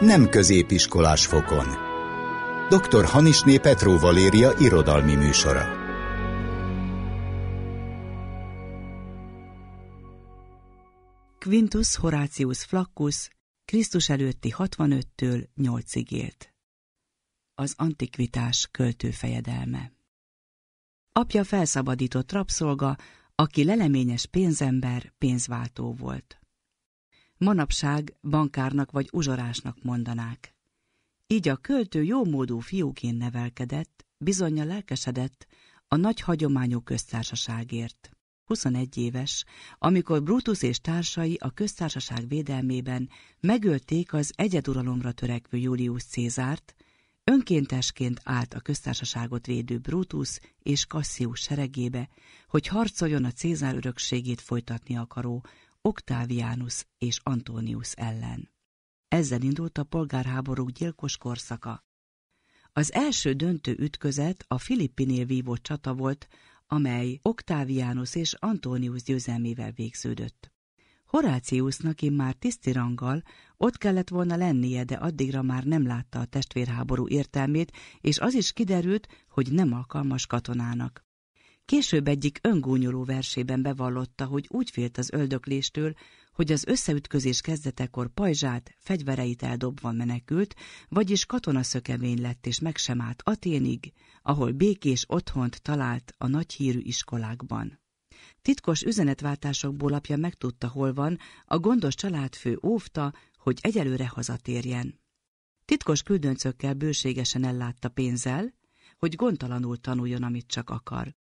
Nem középiskolás fokon. Dr. Hanisné Petró Valéria irodalmi műsora. Quintus Horatius Flaccus Krisztus előtti 65-től 8-ig élt. Az antikvitás költőfejedelme. Apja felszabadított rabszolga, aki leleményes pénzember, pénzváltó volt. Manapság bankárnak vagy uzsorásnak mondanák. Így a költő jómódú fiúként nevelkedett, bizonyja lelkesedett a nagy hagyományú köztársaságért. 21 éves, amikor Brutus és társai a köztársaság védelmében megölték az egyeduralomra törekvő Julius Cézárt, Önkéntesként állt a köztársaságot védő Brutus és Cassius seregébe, hogy harcoljon a Cézár örökségét folytatni akaró Octavianus és Antonius ellen. Ezzel indult a polgárháború gyilkos korszaka. Az első döntő ütközet a Filippinél vívott csata volt, amely Octavianus és Antonius győzelmével végződött. Horáciusnak immár ranggal ott kellett volna lennie, de addigra már nem látta a testvérháború értelmét, és az is kiderült, hogy nem alkalmas katonának. Később egyik öngúnyoló versében bevallotta, hogy úgy félt az öldökléstől, hogy az összeütközés kezdetekor pajzsát, fegyvereit eldobva menekült, vagyis katonaszökevény lett és meg sem állt Aténig, ahol békés otthont talált a nagyhírű iskolákban. Titkos üzenetváltásokból apja megtudta, hol van, a gondos családfő óvta, hogy egyelőre hazatérjen. Titkos küldöncökkel bőségesen ellátta pénzzel, hogy gondtalanul tanuljon, amit csak akar.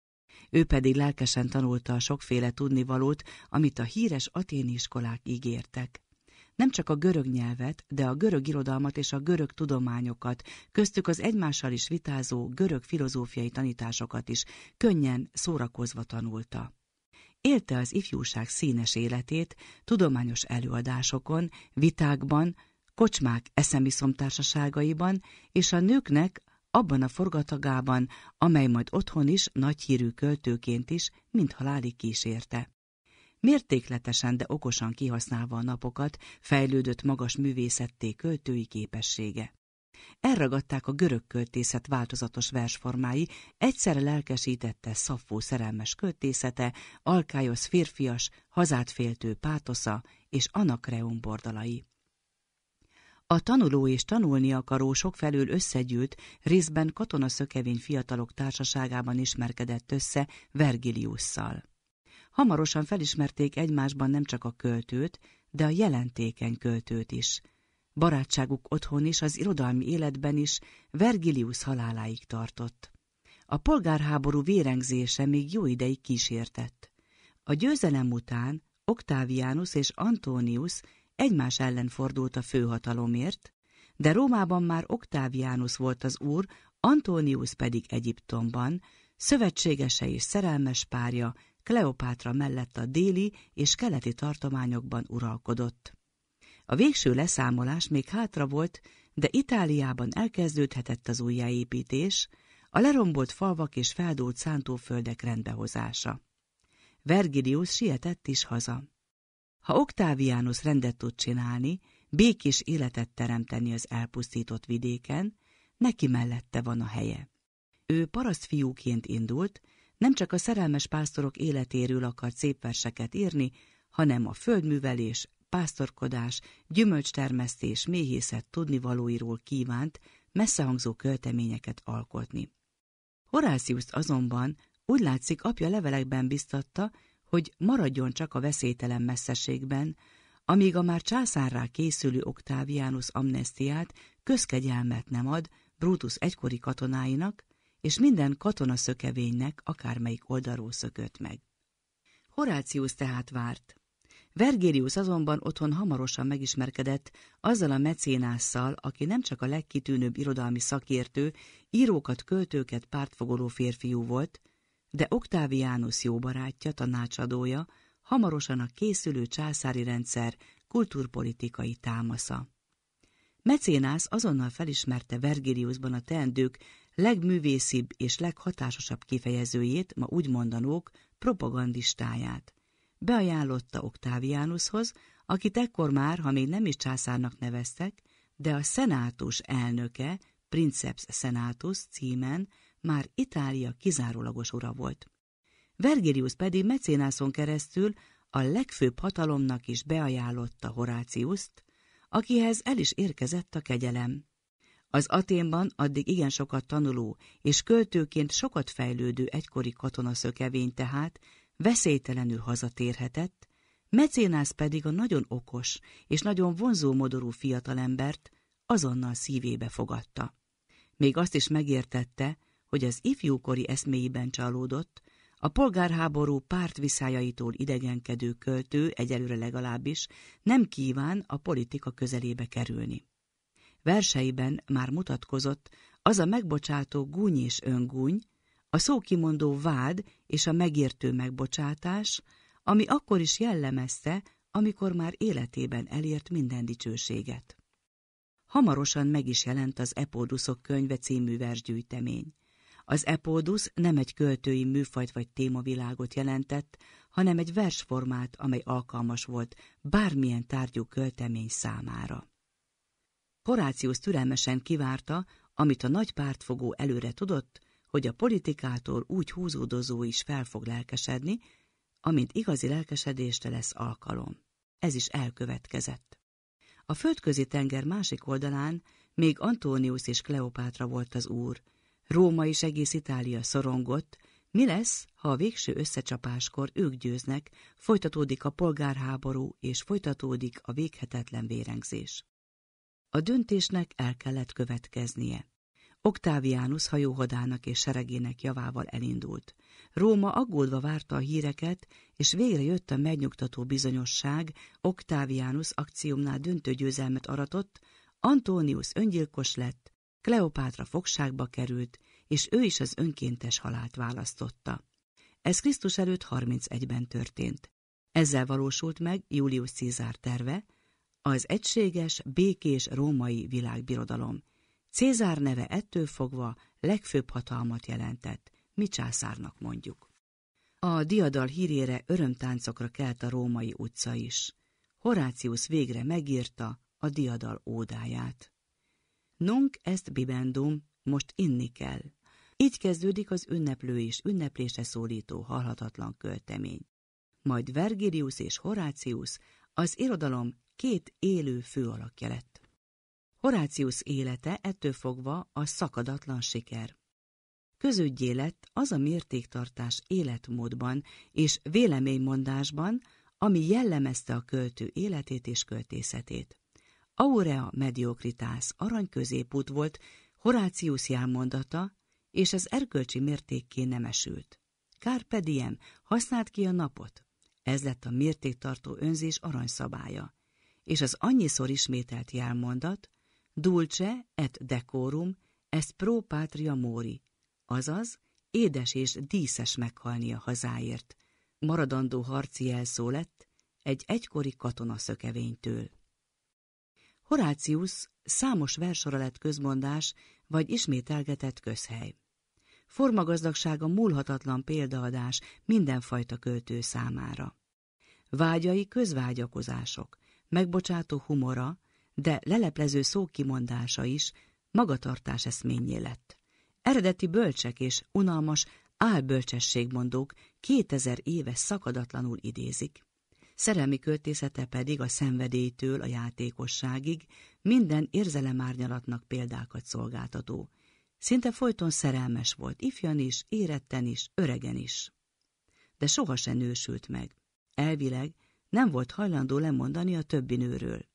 Ő pedig lelkesen tanulta a sokféle tudnivalót, amit a híres aténi iskolák ígértek. Nem csak a görög nyelvet, de a görög irodalmat és a görög tudományokat, köztük az egymással is vitázó görög filozófiai tanításokat is könnyen szórakozva tanulta élte az ifjúság színes életét tudományos előadásokon, vitákban, kocsmák eszemiszom társaságaiban és a nőknek abban a forgatagában, amely majd otthon is nagy hírű költőként is, mint halálig kísérte. Mértékletesen, de okosan kihasználva a napokat, fejlődött magas művészetté költői képessége elragadták a görög költészet változatos versformái, egyszerre lelkesítette Szaffó szerelmes költészete, alkályos férfias, hazát féltő pátosza és Anakreum bordalai. A tanuló és tanulni akaró felül összegyűlt, részben katonaszökevény fiatalok társaságában ismerkedett össze Vergiliusszal. Hamarosan felismerték egymásban nemcsak a költőt, de a jelentékeny költőt is – Barátságuk otthon és az irodalmi életben is Vergilius haláláig tartott. A polgárháború vérengzése még jó ideig kísértett. A győzelem után Oktáviánus és Antonius egymás ellen fordult a főhatalomért, de Rómában már Octavianus volt az úr, Antonius pedig Egyiptomban, szövetségese és szerelmes párja Kleopátra mellett a déli és keleti tartományokban uralkodott. A végső leszámolás még hátra volt, de Itáliában elkezdődhetett az újjáépítés, a lerombolt falvak és feldúlt szántóföldek rendbehozása. Vergilius sietett is haza. Ha Oktáviánus rendet tud csinálni, békés életet teremteni az elpusztított vidéken, neki mellette van a helye. Ő paraszt fiúként indult, nem csak a szerelmes pásztorok életéről akar szép verseket írni, hanem a földművelés pásztorkodás, gyümölcstermesztés, méhészet tudnivalóiról kívánt, messzehangzó költeményeket alkotni. Horáciuszt azonban úgy látszik apja levelekben biztatta, hogy maradjon csak a veszélytelen messzeségben, amíg a már császárrá készülő Oktáviánus amnestiát közkegyelmet nem ad Brutus egykori katonáinak, és minden katona szökevénynek akármelyik oldalról szökött meg. Horácius tehát várt, Vergérius azonban otthon hamarosan megismerkedett azzal a mecénásszal, aki nem csak a legkitűnőbb irodalmi szakértő, írókat, költőket pártfogoló férfiú volt, de Oktáviánus jó barátja, tanácsadója, hamarosan a készülő császári rendszer kulturpolitikai támasza. Mecénász azonnal felismerte Vergiliusban a teendők legművészibb és leghatásosabb kifejezőjét, ma úgy mondanók, propagandistáját beajánlotta Oktáviánushoz, akit ekkor már, ha még nem is császárnak neveztek, de a szenátus elnöke, Princeps Senatus címen már Itália kizárólagos ura volt. Vergilius pedig mecénászon keresztül a legfőbb hatalomnak is beajánlotta Horáciuszt, akihez el is érkezett a kegyelem. Az Aténban addig igen sokat tanuló és költőként sokat fejlődő egykori katonaszökevény tehát veszélytelenül hazatérhetett, mecénász pedig a nagyon okos és nagyon vonzó modorú fiatalembert azonnal szívébe fogadta. Még azt is megértette, hogy az ifjúkori eszméiben csalódott, a polgárháború pártviszájaitól idegenkedő költő egyelőre legalábbis nem kíván a politika közelébe kerülni. Verseiben már mutatkozott az a megbocsátó gúny és öngúny, a szókimondó vád és a megértő megbocsátás, ami akkor is jellemezte, amikor már életében elért minden dicsőséget. Hamarosan meg is jelent az Epóduszok könyve című versgyűjtemény. Az epódusz nem egy költői műfajt vagy témavilágot jelentett, hanem egy versformát, amely alkalmas volt bármilyen tárgyú költemény számára. Horácius türelmesen kivárta, amit a nagy pártfogó előre tudott, hogy a politikától úgy húzódozó is fel fog lelkesedni, amint igazi lelkesedésre lesz alkalom. Ez is elkövetkezett. A földközi tenger másik oldalán még Antónius és Kleopátra volt az úr. Róma és egész Itália szorongott, mi lesz, ha a végső összecsapáskor ők győznek, folytatódik a polgárháború és folytatódik a véghetetlen vérengzés. A döntésnek el kellett következnie. Oktáviánus hajóhadának és seregének javával elindult. Róma aggódva várta a híreket, és végre jött a megnyugtató bizonyosság, Oktáviánus akciómnál döntő győzelmet aratott, Antonius öngyilkos lett, Kleopátra fogságba került, és ő is az önkéntes halált választotta. Ez Krisztus előtt 31-ben történt. Ezzel valósult meg Julius Cézár terve, az egységes, békés római világbirodalom – Cézár neve ettől fogva legfőbb hatalmat jelentett, mi császárnak mondjuk. A diadal hírére örömtáncokra kelt a római utca is. Horácius végre megírta a diadal ódáját. Nunk est bibendum, most inni kell. Így kezdődik az ünneplő és ünneplésre szólító halhatatlan költemény. Majd Vergilius és Horácius az irodalom két élő főalakja lett. Horácius élete ettől fogva a szakadatlan siker. Közügyé lett az a mértéktartás életmódban és véleménymondásban, ami jellemezte a költő életét és költészetét. Aurea Mediokritász arany középút volt Horácius jelmondata, és az erkölcsi mértékké nemesült. Carpe diem, használd ki a napot. Ez lett a mértéktartó önzés aranyszabálya, és az annyiszor ismételt jelmondat, Dulce et decorum es pro patria mori, azaz édes és díszes meghalni a hazáért. Maradandó harci jelszó lett egy egykori szökevénytől. Horácius számos versora lett közmondás vagy ismételgetett közhely. Formagazdagsága múlhatatlan példaadás mindenfajta költő számára. Vágyai közvágyakozások, megbocsátó humora, de leleplező szókimondása is magatartás eszményé lett. Eredeti bölcsek és unalmas álbölcsességmondók 2000 éves szakadatlanul idézik. Szerelmi költészete pedig a szenvedélytől a játékosságig minden érzelemárnyalatnak példákat szolgáltató. Szinte folyton szerelmes volt, ifjan is, éretten is, öregen is. De sohasem nősült meg. Elvileg nem volt hajlandó lemondani a többi nőről.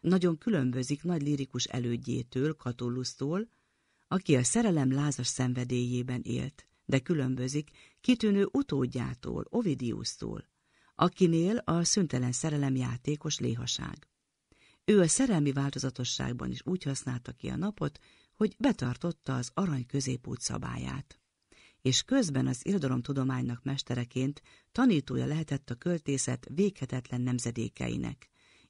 Nagyon különbözik nagy lirikus elődjétől, Katullusztól, aki a szerelem lázas szenvedélyében élt, de különbözik kitűnő utódjától, Ovidiusztól, akinél a szüntelen szerelem játékos léhaság. Ő a szerelmi változatosságban is úgy használta ki a napot, hogy betartotta az arany középút szabályát. És közben az irodalomtudománynak mestereként tanítója lehetett a költészet véghetetlen nemzedékeinek,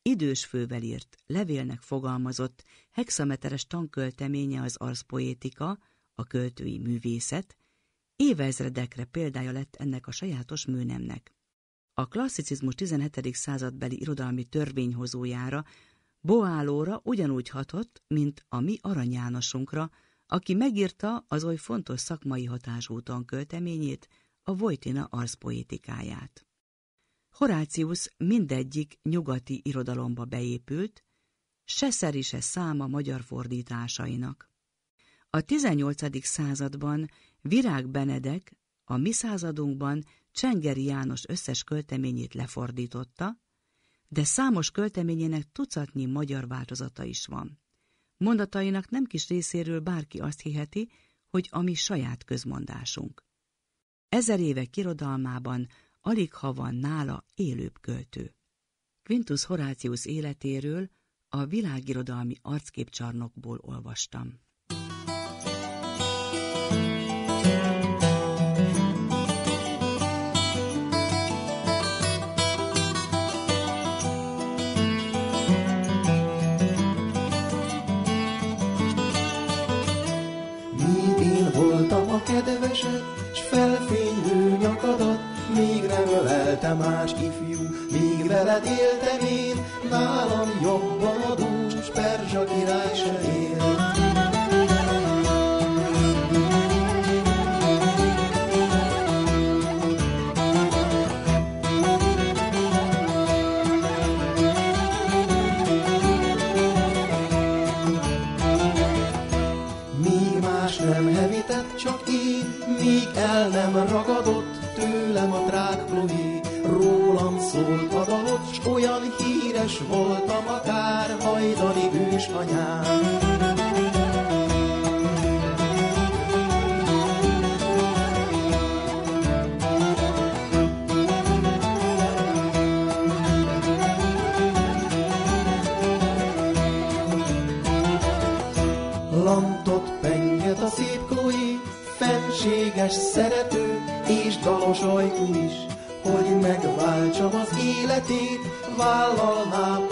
idős fővel írt, levélnek fogalmazott, hexameteres tankölteménye az arszpoétika, a költői művészet, évezredekre példája lett ennek a sajátos műnemnek. A klasszicizmus 17. századbeli irodalmi törvényhozójára, Boálóra ugyanúgy hatott, mint a mi Arany Jánosunkra, aki megírta az oly fontos szakmai hatású tankölteményét, a Vojtina arszpoétikáját. Horácius mindegyik nyugati irodalomba beépült, se szeri se száma magyar fordításainak. A 18. században Virág Benedek a mi századunkban Csengeri János összes költeményét lefordította, de számos költeményének tucatnyi magyar változata is van. Mondatainak nem kis részéről bárki azt hiheti, hogy ami saját közmondásunk. Ezer éve kirodalmában alig ha van nála élőbb költő. Quintus Horácius életéről a világirodalmi arcképcsarnokból olvastam. ifjú, míg veled éltem én, nálam megváltsam az életét, vállalnám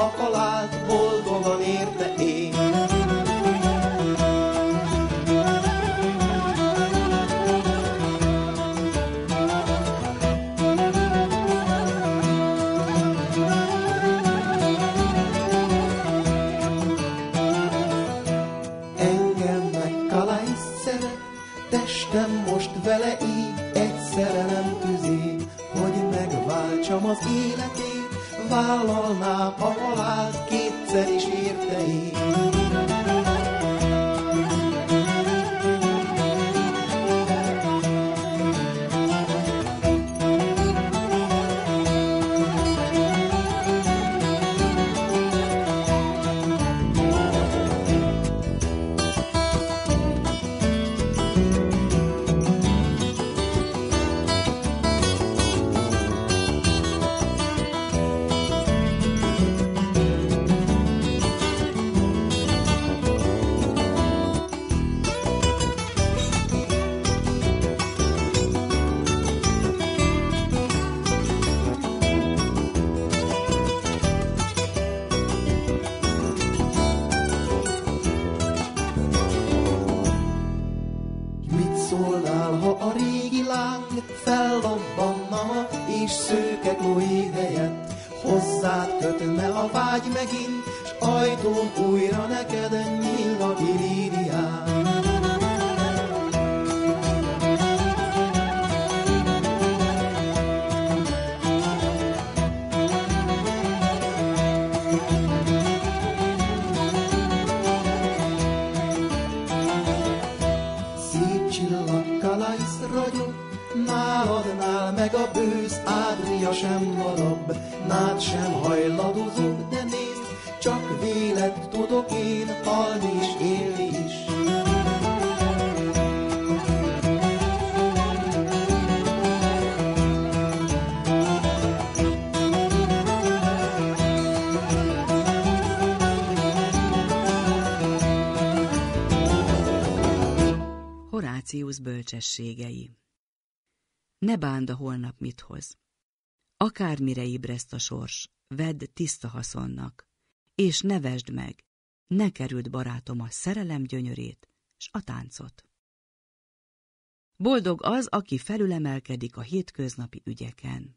mama, és szőke kolyé helyett. Hozzád el a vágy megint, s ajtóm újra neked nyíl a biríriát. nálad meg a bőz ádria sem harab, nád sem hajladozom, de nézd, csak vélet tudok én halni és élni is. Horácius bölcsességei ne bánd a holnap mit hoz. Akármire ébreszt a sors, vedd tiszta haszonnak, és ne vesd meg, ne kerüld barátom a szerelem gyönyörét s a táncot. Boldog az, aki felülemelkedik a hétköznapi ügyeken.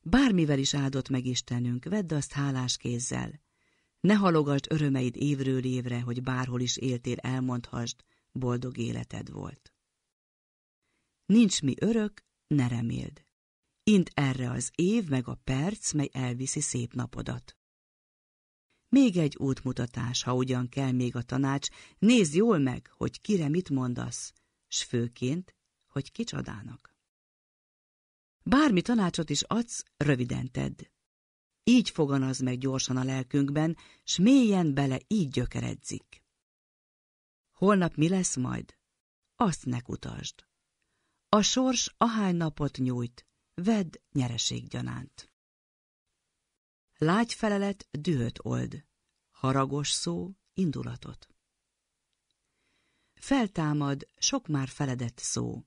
Bármivel is áldott meg Istenünk, vedd azt hálás kézzel. Ne halogasd örömeid évről évre, hogy bárhol is éltél, elmondhasd, boldog életed volt. Nincs mi örök, ne reméld. Int erre az év meg a perc, mely elviszi szép napodat. Még egy útmutatás, ha ugyan kell még a tanács, nézd jól meg, hogy kire mit mondasz, s főként, hogy kicsodának. Bármi tanácsot is adsz, röviden tedd. Így foganaz meg gyorsan a lelkünkben, s mélyen bele így gyökeredzik. Holnap mi lesz majd? Azt ne kutasd. A sors ahány napot nyújt, vedd nyereséggyanánt. Lágy felelet dühöt old, haragos szó indulatot. Feltámad sok már feledett szó,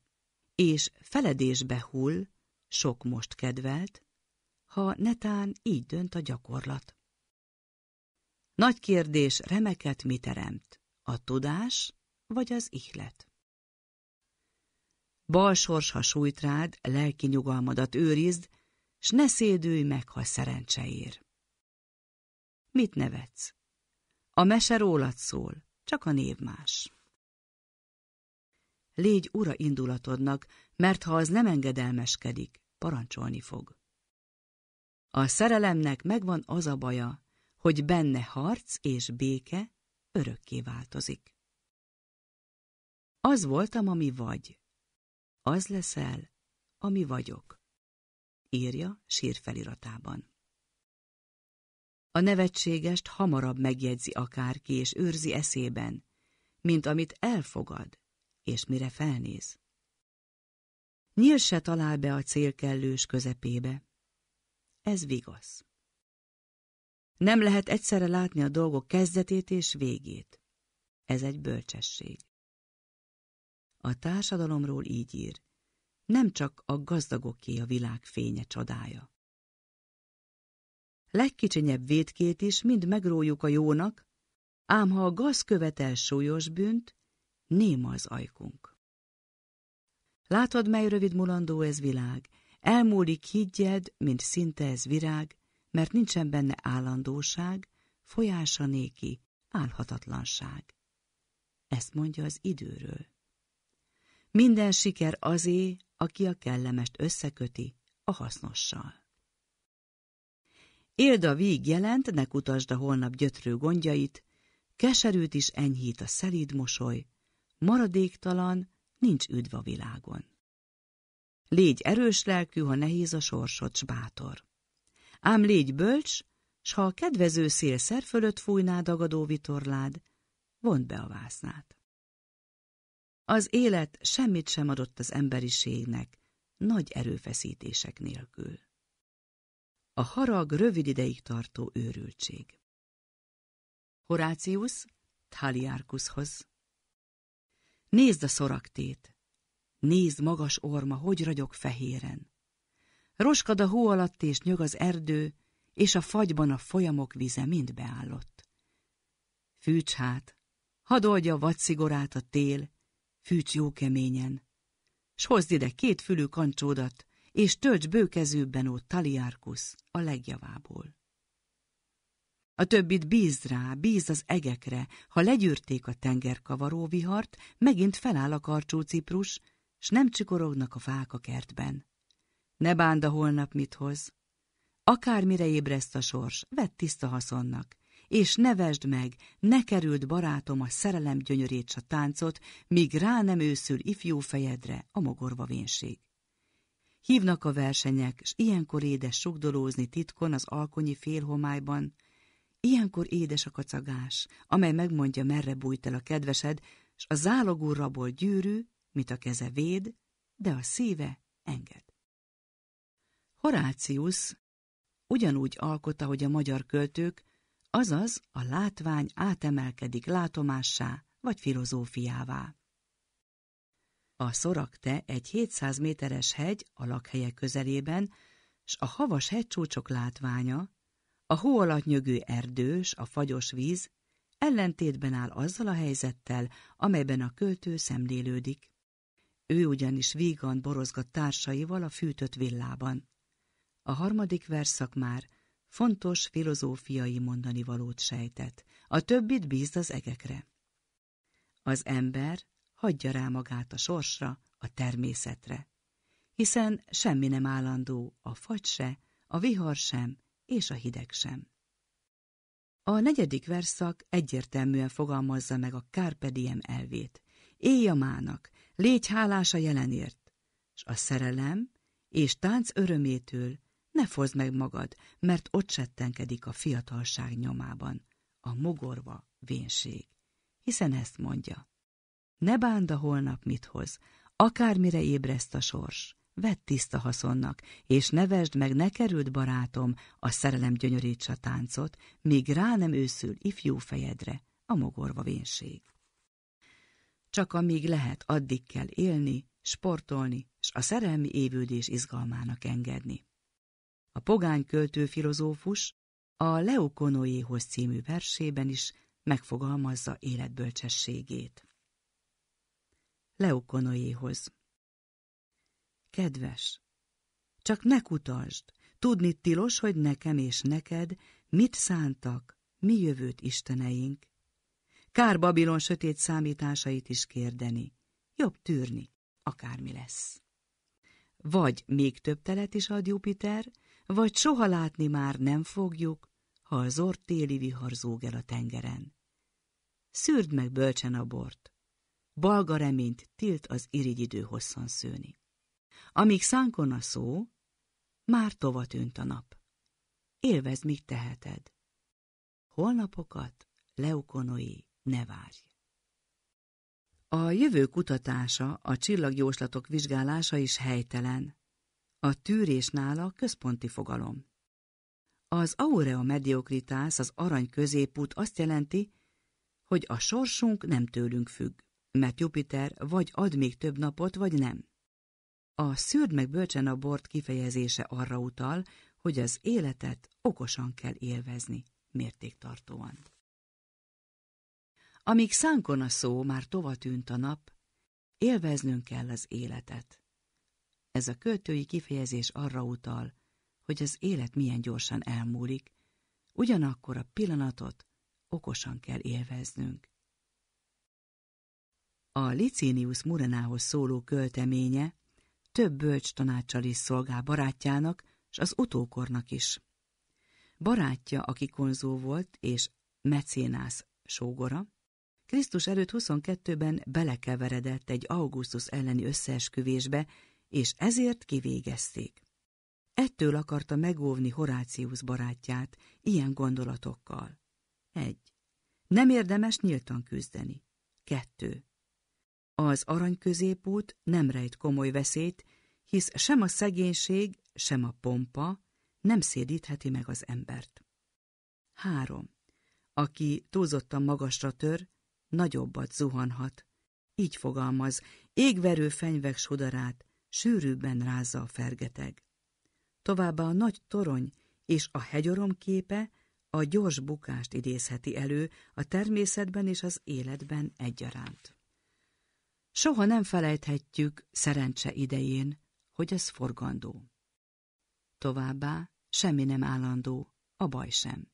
és feledésbe hull, sok most kedvelt, ha netán így dönt a gyakorlat. Nagy kérdés remeket mi teremt, a tudás vagy az ihlet? Bal sors, ha sújt rád, lelki nyugalmadat őrizd, s ne szédülj meg, ha szerencse ér. Mit nevetsz? A mese rólad szól, csak a név más. Légy ura indulatodnak, mert ha az nem engedelmeskedik, parancsolni fog. A szerelemnek megvan az a baja, hogy benne harc és béke örökké változik. Az voltam, ami vagy, az leszel, ami vagyok, írja sírfeliratában. A nevetségest hamarabb megjegyzi akárki, és őrzi eszében, mint amit elfogad, és mire felnéz. Nyíl se talál be a célkellős közepébe. Ez vigasz. Nem lehet egyszerre látni a dolgok kezdetét és végét. Ez egy bölcsesség. A társadalomról így ír. Nem csak a gazdagoké a világ fénye csodája. Legkicsinyebb védkét is mind megrójuk a jónak, ám ha a gaz követel súlyos bűnt, néma az ajkunk. Látod, mely rövid mulandó ez világ, elmúlik higgyed, mint szinte ez virág, mert nincsen benne állandóság, folyása néki, álhatatlanság. Ezt mondja az időről. Minden siker azé, aki a kellemest összeköti a hasznossal. Éld a víg jelent, ne kutasd a holnap gyötrő gondjait, keserűt is enyhít a szelíd mosoly, maradéktalan, nincs üdv a világon. Légy erős lelkű, ha nehéz a sorsod, s bátor. Ám légy bölcs, s ha a kedvező szél szer fölött fújná dagadó vitorlád, vond be a vásznát. Az élet semmit sem adott az emberiségnek, nagy erőfeszítések nélkül. A harag rövid ideig tartó őrültség. Horácius Thaliarkushoz Nézd a szoraktét! Nézd magas orma, hogy ragyog fehéren! Roskad a hó alatt és nyög az erdő, és a fagyban a folyamok vize mind beállott. Fűcs hát, hadd oldja vadszigorát a tél, fűts jó keményen, s hozd ide két fülű kancsódat, és tölts bőkezőben ó Taliárkusz, a legjavából. A többit bíz rá, bíz az egekre, ha legyűrték a tengerkavaró vihart, megint feláll a karcsú ciprus, s nem csikorognak a fák a kertben. Ne bánda holnap mit hoz. Akármire ébreszt a sors, vett tiszta haszonnak, és nevesd meg, ne kerüld barátom a szerelem gyönyörét s a táncot, míg rá nem őszül ifjú fejedre a mogorva vénség. Hívnak a versenyek, s ilyenkor édes sugdolózni titkon az alkonyi félhomályban, ilyenkor édes a kacagás, amely megmondja, merre bújt el a kedvesed, s a zálogú rabol gyűrű, mit a keze véd, de a szíve enged. Horácius ugyanúgy alkotta, hogy a magyar költők, azaz a látvány átemelkedik látomássá vagy filozófiává. A Szorakte egy 700 méteres hegy a lakhelye közelében, s a havas hegycsúcsok látványa, a hó alatt nyögő erdős, a fagyos víz ellentétben áll azzal a helyzettel, amelyben a költő szemlélődik. Ő ugyanis vígan borozgat társaival a fűtött villában. A harmadik verszak már fontos filozófiai mondani valót sejtett, a többit bízd az egekre. Az ember hagyja rá magát a sorsra, a természetre, hiszen semmi nem állandó, a fagy se, a vihar sem, és a hideg sem. A negyedik verszak egyértelműen fogalmazza meg a Carpe diem elvét. Élj a mának, légy hálás a jelenért, s a szerelem és tánc örömétől ne fozd meg magad, mert ott settenkedik a fiatalság nyomában, a mogorva vénség. Hiszen ezt mondja. Ne bánd a holnap mit hoz, akármire ébreszt a sors, vedd tiszta haszonnak, és nevesd meg ne került barátom a szerelem gyönyörítsa táncot, míg rá nem őszül ifjú fejedre a mogorva vénség. Csak amíg lehet, addig kell élni, sportolni, s a szerelmi évődés izgalmának engedni. A pogány költő filozófus a Leukonoéhoz című versében is megfogalmazza életbölcsességét. Leukonoéhoz Kedves, csak ne kutasd, tudni tilos, hogy nekem és neked mit szántak, mi jövőt isteneink. Kár Babilon sötét számításait is kérdeni, jobb tűrni, akármi lesz. Vagy még több telet is ad Jupiter, vagy soha látni már nem fogjuk, ha az ort téli vihar zúg el a tengeren. Szűrd meg bölcsen a bort, balga reményt tilt az idő hosszan szőni. Amíg szánkon a szó, már tova tűnt a nap. Élvez, míg teheted. Holnapokat leukonoi ne várj. A jövő kutatása, a csillagjóslatok vizsgálása is helytelen, a tűrés nála központi fogalom. Az aurea mediokritász, az arany középút azt jelenti, hogy a sorsunk nem tőlünk függ, mert Jupiter vagy ad még több napot, vagy nem. A szűrd meg bölcsen a bort kifejezése arra utal, hogy az életet okosan kell élvezni, mértéktartóan. Amíg szánkon a szó, már tova tűnt a nap, élveznünk kell az életet. Ez a költői kifejezés arra utal, hogy az élet milyen gyorsan elmúlik, ugyanakkor a pillanatot okosan kell élveznünk. A Licinius Murenához szóló költeménye több bölcs tanácsal is szolgál barátjának, és az utókornak is. Barátja, aki konzó volt, és mecénász sógora, Krisztus előtt 22-ben belekeveredett egy augusztus elleni összeesküvésbe, és ezért kivégezték. Ettől akarta megóvni Horácius barátját ilyen gondolatokkal. 1. Nem érdemes nyíltan küzdeni. 2. Az arany középút nem rejt komoly veszélyt, hisz sem a szegénység, sem a pompa nem szédítheti meg az embert. 3. Aki túlzottan magasra tör, nagyobbat zuhanhat. Így fogalmaz, égverő fenyvek sudarát, sűrűbben rázza a fergeteg. Továbbá a nagy torony és a hegyorom képe a gyors bukást idézheti elő a természetben és az életben egyaránt. Soha nem felejthetjük szerencse idején, hogy ez forgandó. Továbbá semmi nem állandó, a baj sem.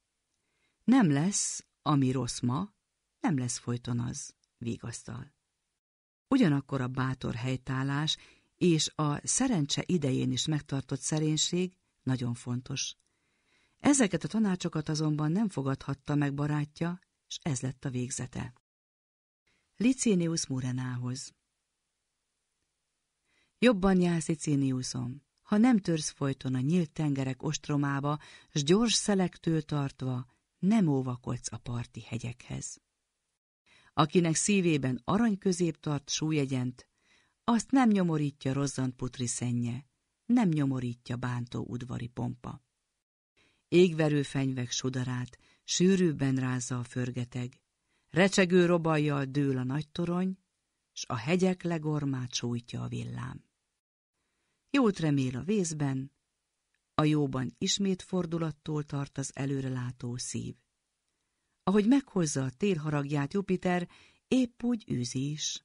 Nem lesz, ami rossz ma, nem lesz folyton az, vigasztal. Ugyanakkor a bátor helytállás és a szerencse idején is megtartott szerénység nagyon fontos. Ezeket a tanácsokat azonban nem fogadhatta meg barátja, és ez lett a végzete. Licinius Murenához Jobban jársz, Liciniusom, ha nem törsz folyton a nyílt tengerek ostromába, s gyors szelektől tartva nem óvakodsz a parti hegyekhez. Akinek szívében arany közép tart súlyegyent, azt nem nyomorítja rozzant putri szennye, nem nyomorítja bántó udvari pompa. Égverő fenyvek sodarát sűrűbben rázza a förgeteg, recsegő robajjal dől a nagy torony, s a hegyek legormát sújtja a villám. Jót remél a vészben, a jóban ismét fordulattól tart az előrelátó szív. Ahogy meghozza a télharagját Jupiter, épp úgy űzi is.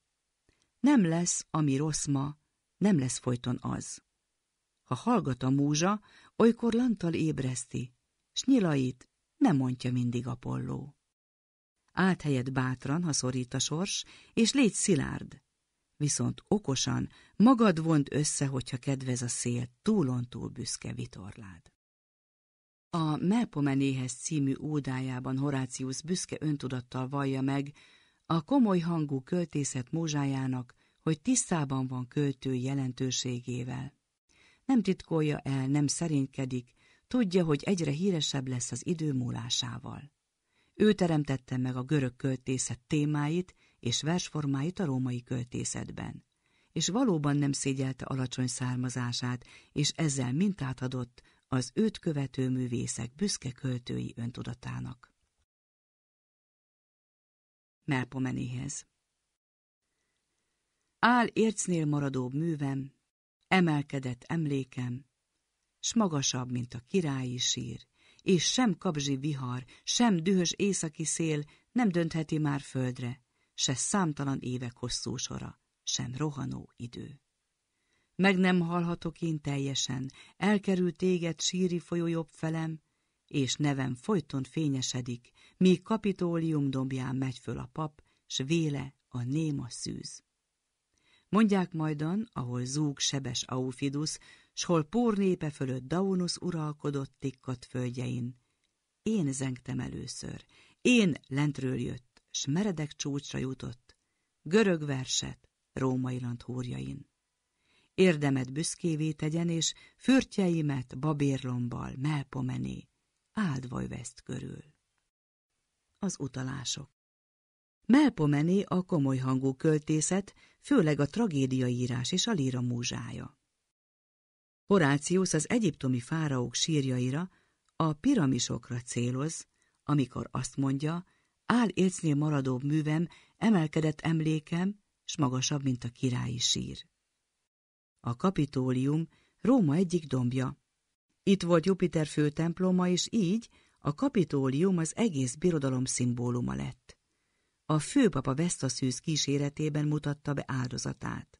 Nem lesz, ami rossz ma, nem lesz folyton az. Ha hallgat a múzsa, olykor lantal ébreszti, s nyilait nem mondja mindig Apolló. Áthelyed bátran, ha szorít a sors, és légy szilárd. Viszont okosan, magad vont össze, hogyha kedvez a szél, túlontúl büszke vitorlád. A Melpomenéhez című ódájában Horácius büszke öntudattal vallja meg, a komoly hangú költészet mózsájának, hogy tisztában van költő jelentőségével. Nem titkolja el, nem szerénykedik, tudja, hogy egyre híresebb lesz az idő múlásával. Ő teremtette meg a görög költészet témáit és versformáit a római költészetben, és valóban nem szégyelte alacsony származását, és ezzel mintát adott az őt követő művészek büszke költői öntudatának. Melpomenéhez. Ál ércnél maradóbb művem, emelkedett emlékem, s magasabb, mint a királyi sír, és sem kabzsi vihar, sem dühös északi szél nem döntheti már földre, se számtalan évek hosszú sora, sem rohanó idő. Meg nem hallhatok én teljesen, elkerült téged síri folyó jobb felem, és nevem folyton fényesedik, míg kapitólium dombján megy föl a pap, s véle a néma szűz. Mondják majdan, ahol zúg sebes Aufidus, s hol pór népe fölött Daunus uralkodott tikkat földjein. Én zengtem először, én lentről jött, s meredek csúcsra jutott, görög verset land húrjain. Érdemet büszkévé tegyen, és fürtjeimet babérlombal melpomené, áldvaj veszt körül. Az utalások Melpomené a komoly hangú költészet, főleg a írás és a líra múzsája. Horácius az egyiptomi fáraók sírjaira, a piramisokra céloz, amikor azt mondja, áll écnél maradóbb művem, emelkedett emlékem, s magasabb, mint a királyi sír. A kapitólium Róma egyik dombja, itt volt Jupiter főtemploma, és így a kapitólium az egész birodalom szimbóluma lett. A főpapa Vesta szűz kíséretében mutatta be áldozatát.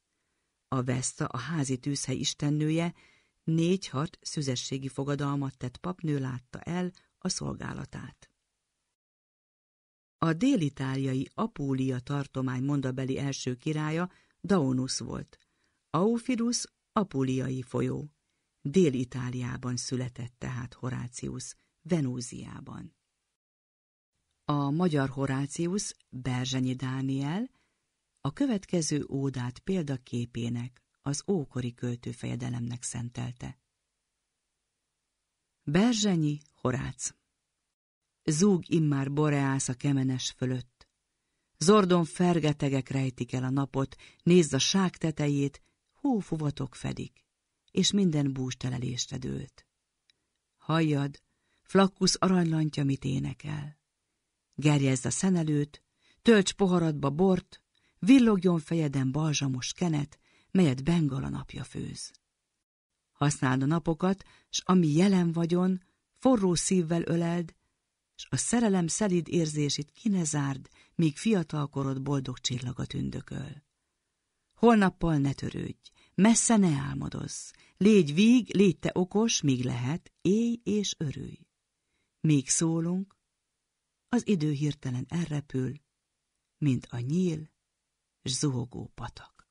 A Vesta a házi tűzhely istennője, négy-hat szüzességi fogadalmat tett papnő látta el a szolgálatát. A délitáliai Apulia tartomány mondabeli első királya Daunus volt, Aufidus apuliai folyó. Dél-Itáliában született tehát Horácius, Venúziában. A magyar Horácius, Berzsenyi Dániel, a következő ódát példaképének, az ókori költőfejedelemnek szentelte. Berzsenyi Horác Zúg immár boreász a kemenes fölött. Zordon fergetegek rejtik el a napot, nézd a ság tetejét, hófuvatok fedik és minden bústelelésre dőlt. Halljad, Flakkusz aranylantja mit énekel. Gerjezd a szenelőt, tölts poharadba bort, villogjon fejeden balzsamos kenet, melyet a napja főz. Használd a napokat, s ami jelen vagyon, forró szívvel öleld, s a szerelem szelid érzését ki ne zárd, míg fiatalkorod boldog csillagot ündököl. Holnappal ne törődj, Messze ne álmodozz, légy víg, légy te okos, míg lehet, éj és örülj. Még szólunk, az idő hirtelen elrepül, mint a nyíl s zuhogó patak.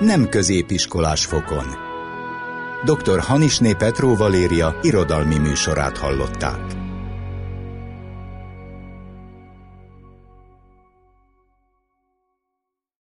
Nem középiskolás fokon. Dr. Hanisné Petró Valéria irodalmi műsorát hallották.